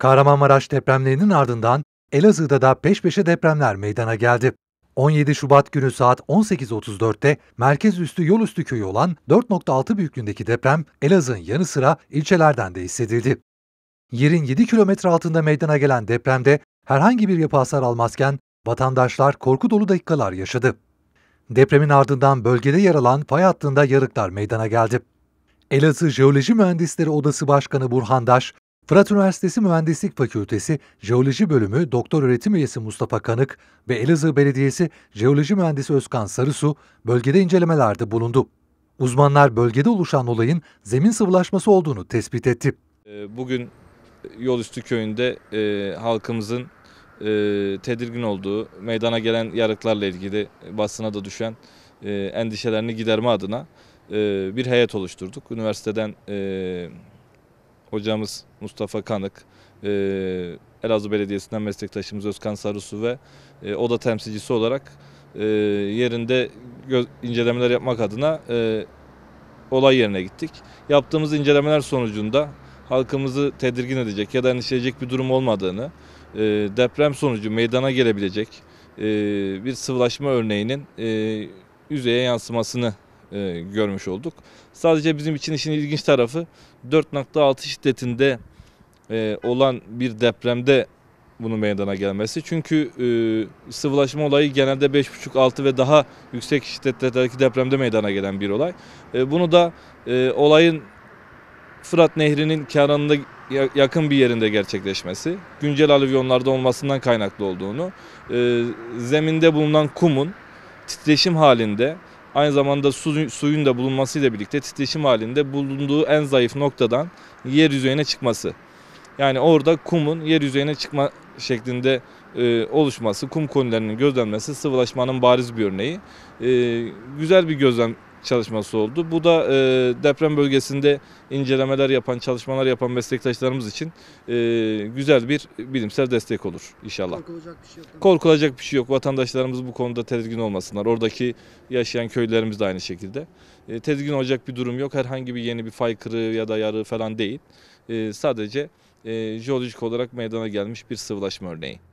Kahramanmaraş depremlerinin ardından Elazığ'da da peş peşe depremler meydana geldi. 17 Şubat günü saat 18.34'te merkez üstü yol üstü köyü olan 4.6 büyüklüğündeki deprem Elazığ'ın yanı sıra ilçelerden de hissedildi. Yerin 7 kilometre altında meydana gelen depremde herhangi bir yapı hasar almazken vatandaşlar korku dolu dakikalar yaşadı. Depremin ardından bölgede yer alan fay hattında yarıklar meydana geldi. Elazığ Jeoloji Mühendisleri Odası Başkanı Burhan Daş, Fırat Üniversitesi Mühendislik Fakültesi Jeoloji Bölümü Doktor Öğretim Üyesi Mustafa Kanık ve Elazığ Belediyesi Jeoloji Mühendisi Özkan Sarısu bölgede incelemelerde bulundu. Uzmanlar bölgede oluşan olayın zemin sıvılaşması olduğunu tespit etti. Ee, bugün Yolüstü Köyü'nde e, halkımızın e, tedirgin olduğu, meydana gelen yarıklarla ilgili basına da düşen e, endişelerini giderme adına e, bir heyet oluşturduk. Üniversiteden e, hocamız Mustafa Kanık, e, Elazığ Belediyesi'nden meslektaşımız Özkan Sarısu ve e, o da temsilcisi olarak e, yerinde incelemeler yapmak adına e, olay yerine gittik. Yaptığımız incelemeler sonucunda halkımızı tedirgin edecek ya da endişeleyecek bir durum olmadığını, e, deprem sonucu meydana gelebilecek e, bir sıvılaşma örneğinin e, yüzeye yansımasını e, görmüş olduk. Sadece bizim için işin ilginç tarafı 4.6 şiddetinde e, olan bir depremde bunun meydana gelmesi. Çünkü e, sıvılaşma olayı genelde 5.5-6 ve daha yüksek şiddetlerdeki depremde meydana gelen bir olay. E, bunu da e, olayın Fırat Nehri'nin kenarında yakın bir yerinde gerçekleşmesi, güncel alüvyonlarda olmasından kaynaklı olduğunu, e, zeminde bulunan kumun titreşim halinde Aynı zamanda su, suyun da bulunmasıyla birlikte titreşim halinde bulunduğu en zayıf noktadan yer yüzeyine çıkması. Yani orada kumun yer yüzeyine çıkma şeklinde e, oluşması, kum konilerinin gözlenmesi sıvılaşmanın bariz bir örneği. E, güzel bir gözlem çalışması oldu. Bu da e, deprem bölgesinde incelemeler yapan, çalışmalar yapan meslektaşlarımız için e, güzel bir bilimsel destek olur inşallah. Korkulacak bir şey yok. Korkulacak bir şey yok. Vatandaşlarımız bu konuda tedirgin olmasınlar. Oradaki yaşayan köylerimiz de aynı şekilde. E, tedirgin olacak bir durum yok. Herhangi bir yeni bir faykırı ya da yarı falan değil. E, sadece e, jeolojik olarak meydana gelmiş bir sıvılaşma örneği.